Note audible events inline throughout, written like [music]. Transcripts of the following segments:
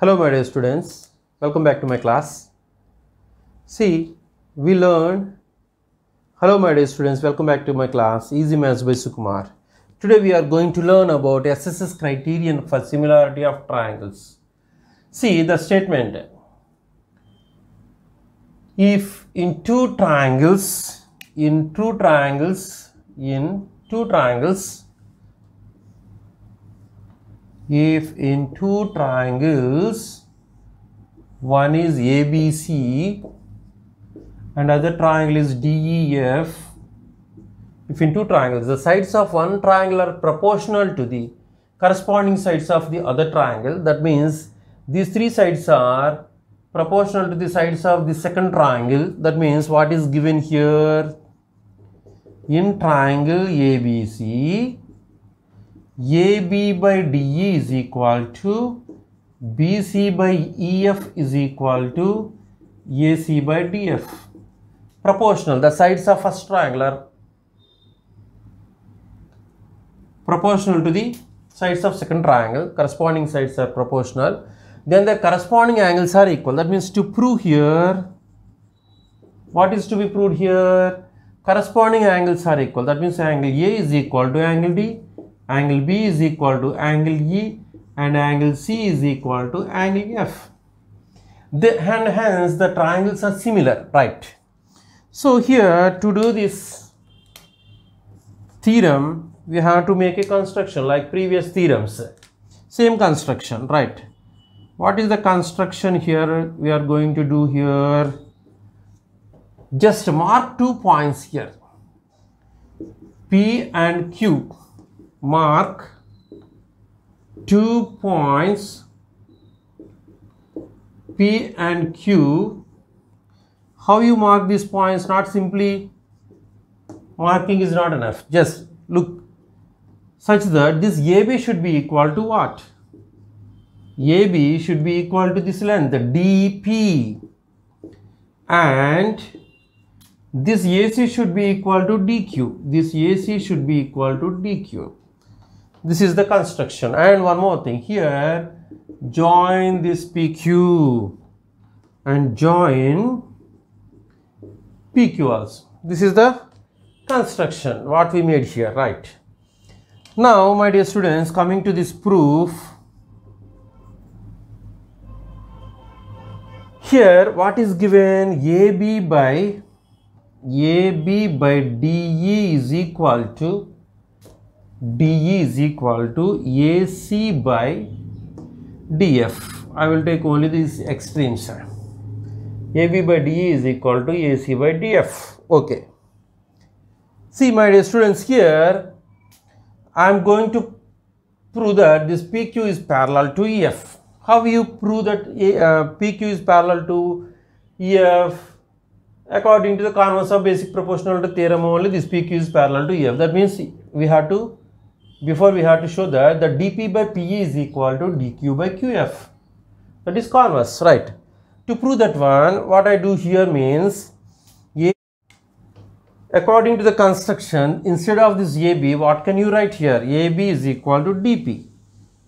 Hello my dear students, welcome back to my class. See, we learned, hello my dear students, welcome back to my class, Easy Maths by Sukumar. Today we are going to learn about SSS criterion for similarity of triangles. See the statement, if in two triangles, in two triangles, in two triangles, if in two triangles one is ABC and other triangle is DEF if in two triangles the sides of one triangle are proportional to the corresponding sides of the other triangle that means these three sides are proportional to the sides of the second triangle that means what is given here in triangle ABC AB by DE is equal to BC by EF is equal to AC by DF. Proportional, the sides of first triangle are proportional to the sides of second triangle, corresponding sides are proportional. Then the corresponding angles are equal. That means to prove here, what is to be proved here? Corresponding angles are equal. That means angle A is equal to angle D angle B is equal to angle E and angle C is equal to angle F. The, and hence the triangles are similar, right? So here to do this theorem, we have to make a construction like previous theorems. Same construction, right? What is the construction here we are going to do here? Just mark two points here, P and Q mark two points P and Q. How you mark these points? Not simply marking is not enough. Just look such that this AB should be equal to what? AB should be equal to this length the DP and this AC should be equal to DQ. This AC should be equal to DQ. This is the construction. And one more thing here, join this PQ and join PQ also. This is the construction what we made here, right? Now, my dear students, coming to this proof, here what is given AB by AB by DE is equal to DE is equal to AC by DF. I will take only these extremes. AB by DE is equal to AC by DF. Okay. See my dear students here, I am going to prove that this PQ is parallel to EF. How you prove that uh, PQ is parallel to EF? According to the converse of basic proportionality theorem only this PQ is parallel to EF. That means we have to before we have to show that the dp by pe is equal to dq by qf that is converse right to prove that one what i do here means a according to the construction instead of this ab what can you write here ab is equal to dp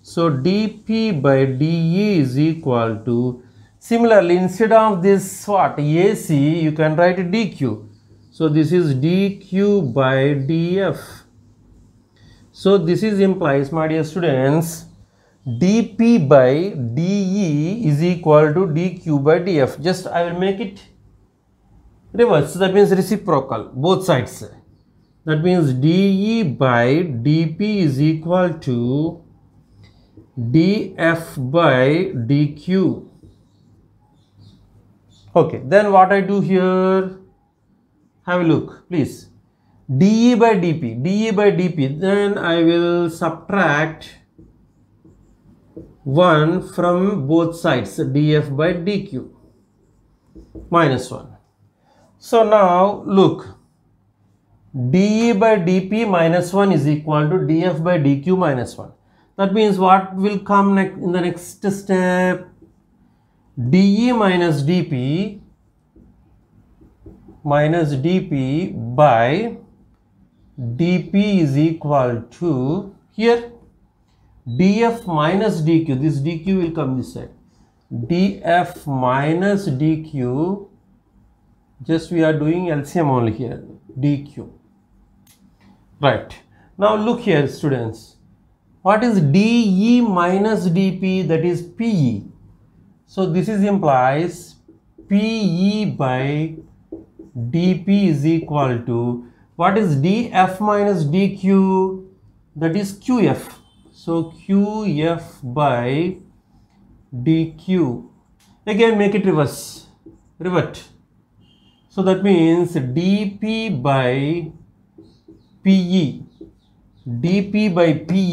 so dp by de is equal to similarly instead of this what ac you can write dq so this is dq by df so this is implies my dear students dp by de is equal to dq by df. Just I will make it reverse. So that means reciprocal both sides. That means de by dp is equal to df by dq. Okay, then what I do here? Have a look, please dE by dP, dE by dP, then I will subtract 1 from both sides, dF by dQ, minus 1. So now look, dE by dP minus 1 is equal to dF by dQ minus 1. That means what will come in the next step? dE minus dP minus dP by dp is equal to here df minus dq this dq will come this side df minus dq just we are doing lcm only here dq right now look here students what is de minus dp that is pe so this is implies pe by dp is equal to what is df minus dq that is qf so qf by dq again make it reverse revert so that means dp by pe dp by pe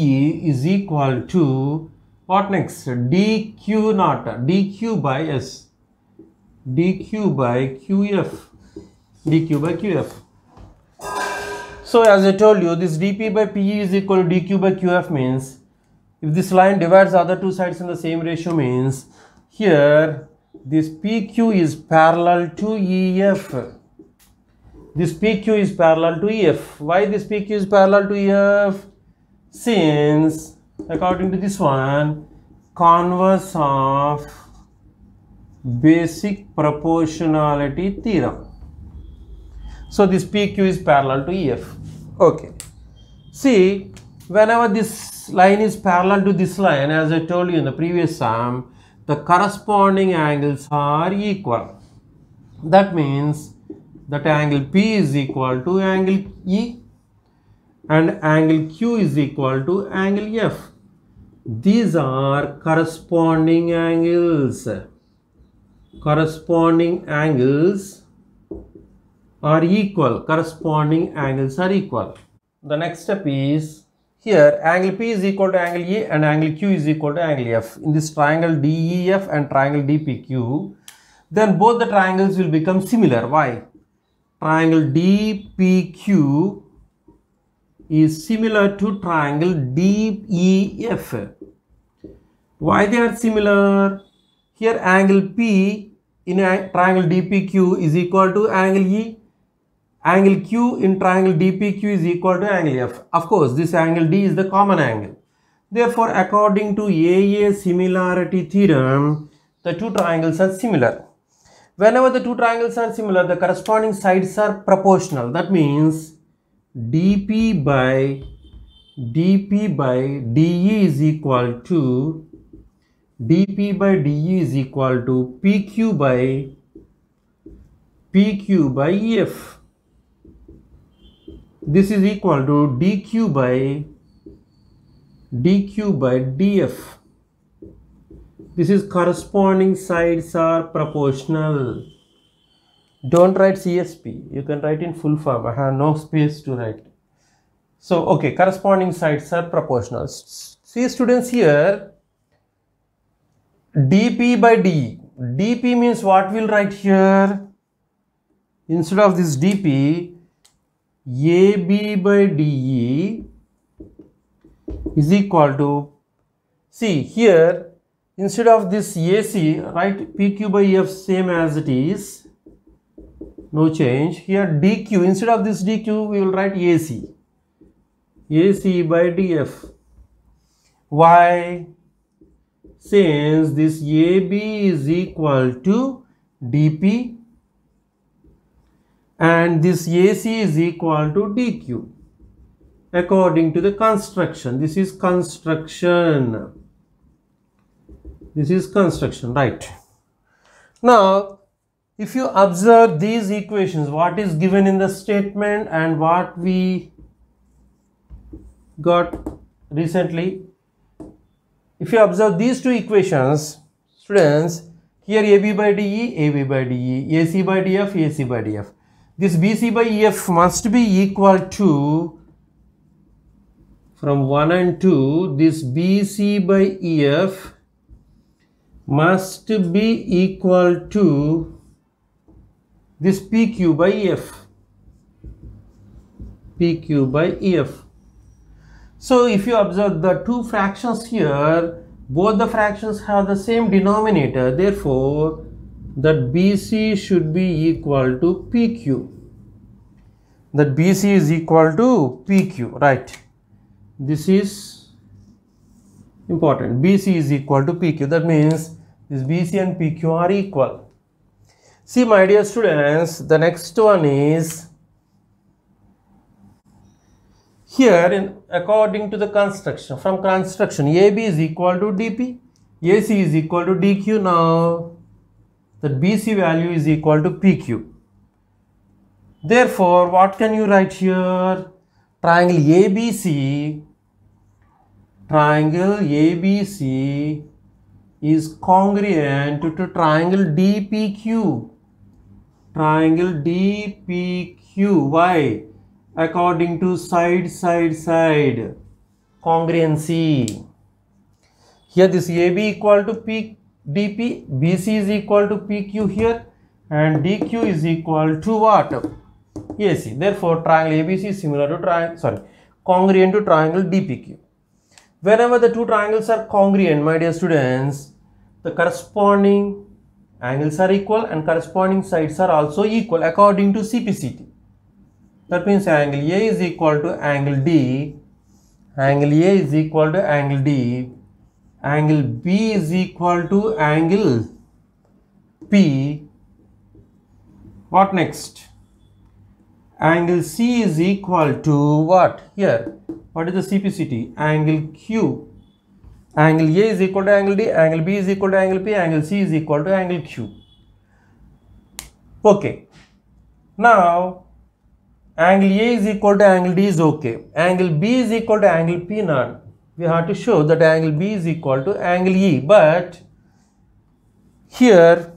is equal to what next dq naught dq by s dq by qf dq by qf so as I told you, this dp by pe is equal to dq by qf means if this line divides the other two sides in the same ratio means here this pq is parallel to ef. This pq is parallel to ef. Why this pq is parallel to ef? Since according to this one, converse of basic proportionality theorem. So this PQ is parallel to EF. Okay. See, whenever this line is parallel to this line, as I told you in the previous sum, the corresponding angles are equal. That means that angle P is equal to angle E and angle Q is equal to angle F. These are corresponding angles. Corresponding angles are equal corresponding angles are equal the next step is here angle P is equal to angle E and angle Q is equal to angle F in this triangle DEF and triangle DPQ then both the triangles will become similar why triangle DPQ is similar to triangle DEF why they are similar here angle P in a triangle DPQ is equal to angle E angle Q in triangle DPQ is equal to angle F. Of course, this angle D is the common angle. Therefore, according to AA similarity theorem, the two triangles are similar. Whenever the two triangles are similar, the corresponding sides are proportional. That means DP by dP by dE is equal to dP by dE is equal to PQ by PQ by EF this is equal to dq by dq by df this is corresponding sides are proportional don't write csp you can write in full form i have no space to write so okay corresponding sides are proportional see students here dp by d dp means what we'll write here instead of this dp AB by DE is equal to see here instead of this AC write PQ by F same as it is no change here DQ instead of this DQ we will write AC AC by DF why since this AB is equal to DP and this AC is equal to DQ according to the construction. This is construction. This is construction, right? Now, if you observe these equations, what is given in the statement and what we got recently, if you observe these two equations, students, here AB by DE, AB by DE, AC by DF, AC by DF this BC by EF must be equal to from 1 and 2 this BC by EF must be equal to this PQ by EF PQ by EF so if you observe the two fractions here both the fractions have the same denominator therefore that BC should be equal to PQ. That BC is equal to PQ, right? This is important. BC is equal to PQ. That means this BC and PQ are equal. See, my dear students, the next one is here in according to the construction from construction AB is equal to DP, AC is equal to DQ now that BC value is equal to PQ. Therefore, what can you write here? Triangle ABC, triangle ABC is congruent to triangle DPQ. Triangle DPQ. Why? According to side, side, side congruency. Here this AB equal to PQ. DP, BC is equal to PQ here and DQ is equal to what? AC. Therefore, triangle ABC is similar to triangle, sorry, congruent to triangle DPQ. Whenever the two triangles are congruent, my dear students, the corresponding angles are equal and corresponding sides are also equal according to CPCT. That means angle A is equal to angle D, angle A is equal to angle D angle B is equal to angle P. What next? Angle C is equal to what? Here, what is the CPCT? Angle Q. Angle A is equal to angle D, angle B is equal to angle P, angle C is equal to angle Q. Okay. Now, angle A is equal to angle D is okay. Angle B is equal to angle P naught we have to show that angle B is equal to angle E. But here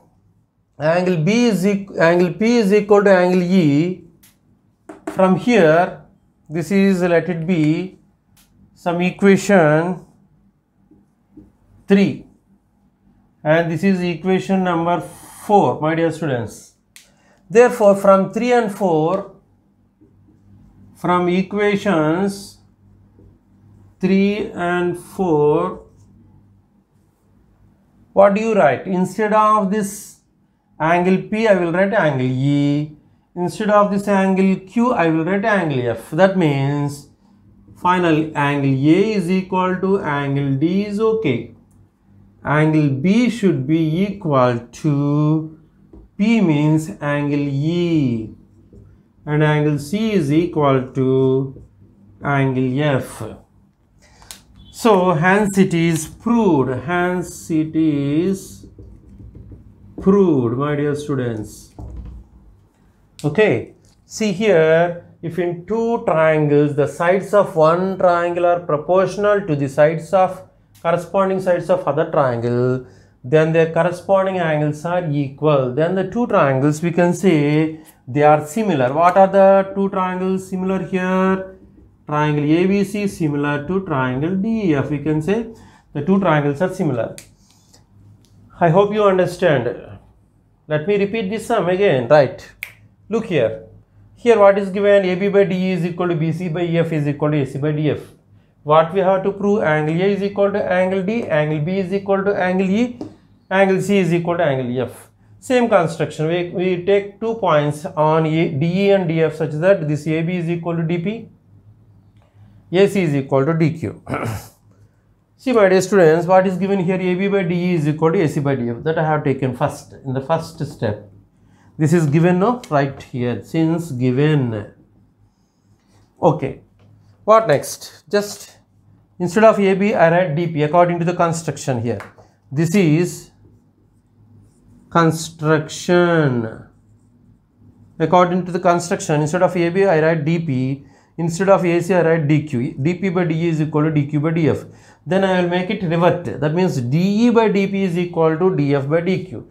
angle B is angle P is equal to angle E. From here, this is let it be some equation 3 and this is equation number 4 my dear students. Therefore, from 3 and 4 from equations 3 and 4 what do you write instead of this angle P I will write angle E instead of this angle Q I will write angle F that means final angle A is equal to angle D is okay angle B should be equal to P means angle E and angle C is equal to angle F so hence it is proved, hence it is proved, my dear students. Okay, see here, if in two triangles, the sides of one triangle are proportional to the sides of corresponding sides of other triangle, then their corresponding angles are equal. Then the two triangles, we can say they are similar. What are the two triangles similar here? triangle ABC is similar to triangle DEF. We can say the two triangles are similar. I hope you understand. Let me repeat this sum again, right? Look here. Here what is given AB by DE is equal to BC by EF is equal to AC by DF. What we have to prove angle A is equal to angle D, angle B is equal to angle E, angle C is equal to angle F. Same construction, we, we take two points on DE and DF such that this AB is equal to DP AC is equal to DQ. [clears throat] See my dear students, what is given here AB by DE is equal to AC by DF that I have taken first in the first step. This is given no right here since given. Okay. What next? Just instead of AB I write DP according to the construction here. This is construction. According to the construction instead of AB I write DP instead of AC I write dq, dp by dE is equal to dq by df. Then I will make it revert. That means dE by dp is equal to df by dq.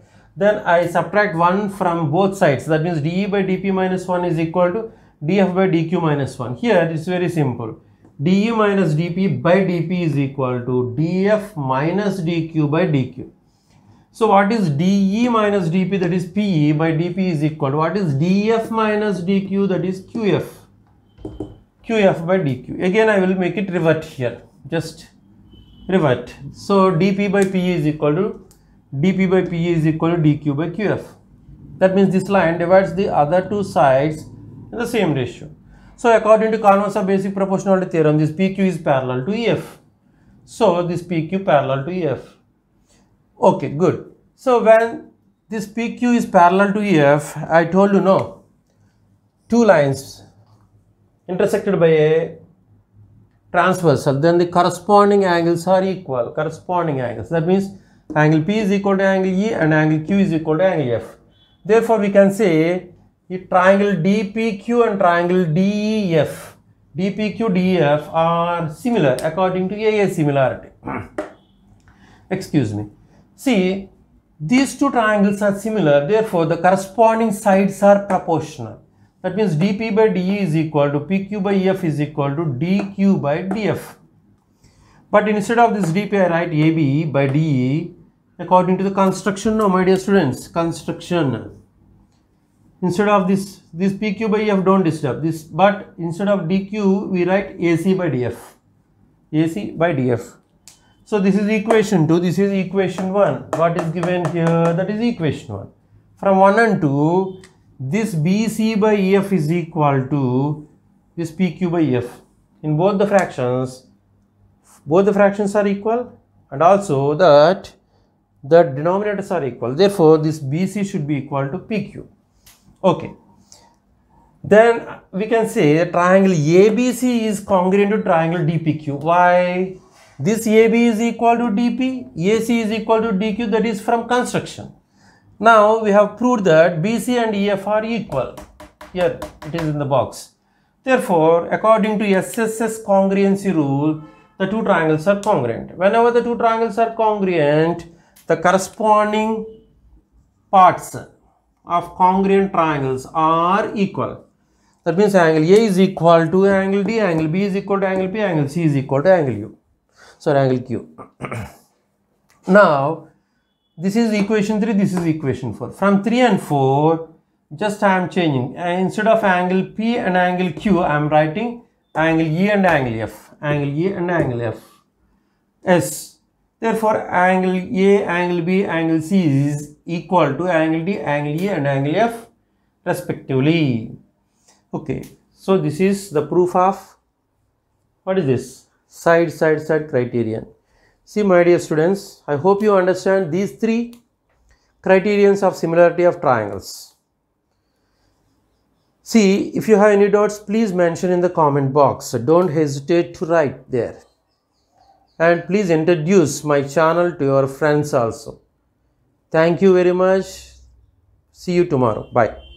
Then I subtract 1 from both sides. That means dE by dp minus 1 is equal to df by dq minus 1. Here it is very simple. dE minus dp by dp is equal to df minus dq by dq. So what is dE minus dp that is PE by dp is equal to what is df minus dq that is QF qf by dq. Again, I will make it revert here. Just revert. So, dp by p is equal to dp by p is equal to dq by qf. That means this line divides the other two sides in the same ratio. So, according to Carnot's basic proportionality theorem, this pq is parallel to ef. So, this pq parallel to ef. Okay, good. So, when this pq is parallel to ef, I told you no, two lines intersected by a transversal then the corresponding angles are equal corresponding angles that means angle P is equal to angle E and angle Q is equal to angle F therefore we can say triangle DPQ and triangle DEF DPQ DEF are similar according to A similarity [clears throat] excuse me see these two triangles are similar therefore the corresponding sides are proportional that means dP by dE is equal to PQ by EF is equal to dQ by dF. But instead of this dP, I write AB by dE according to the construction now, my dear students, construction. Instead of this, this PQ by EF don't disturb this, but instead of dQ, we write AC by dF, AC by dF. So this is equation 2, this is equation 1. What is given here? That is equation 1. From 1 and 2, this BC by EF is equal to this PQ by F. In both the fractions, both the fractions are equal and also that the denominators are equal. Therefore, this BC should be equal to PQ. Okay. Then we can say triangle ABC is congruent to triangle DPQ. Why? This AB is equal to DP, AC is equal to DQ that is from construction. Now we have proved that BC and EF are equal. Here it is in the box. Therefore, according to SSS congruency rule, the two triangles are congruent. Whenever the two triangles are congruent, the corresponding parts of congruent triangles are equal. That means angle A is equal to angle D, angle B is equal to angle P, angle C is equal to angle U. Sorry, angle Q. [clears throat] now, this is equation 3 this is equation 4 from 3 and 4 just I am changing instead of angle P and angle Q I am writing angle E and angle F angle E and angle F S therefore angle A angle B angle C is equal to angle D angle E and angle F respectively okay so this is the proof of what is this side side side criterion See my dear students, I hope you understand these three criterions of similarity of triangles. See, if you have any doubts, please mention in the comment box. Don't hesitate to write there. And please introduce my channel to your friends also. Thank you very much. See you tomorrow. Bye.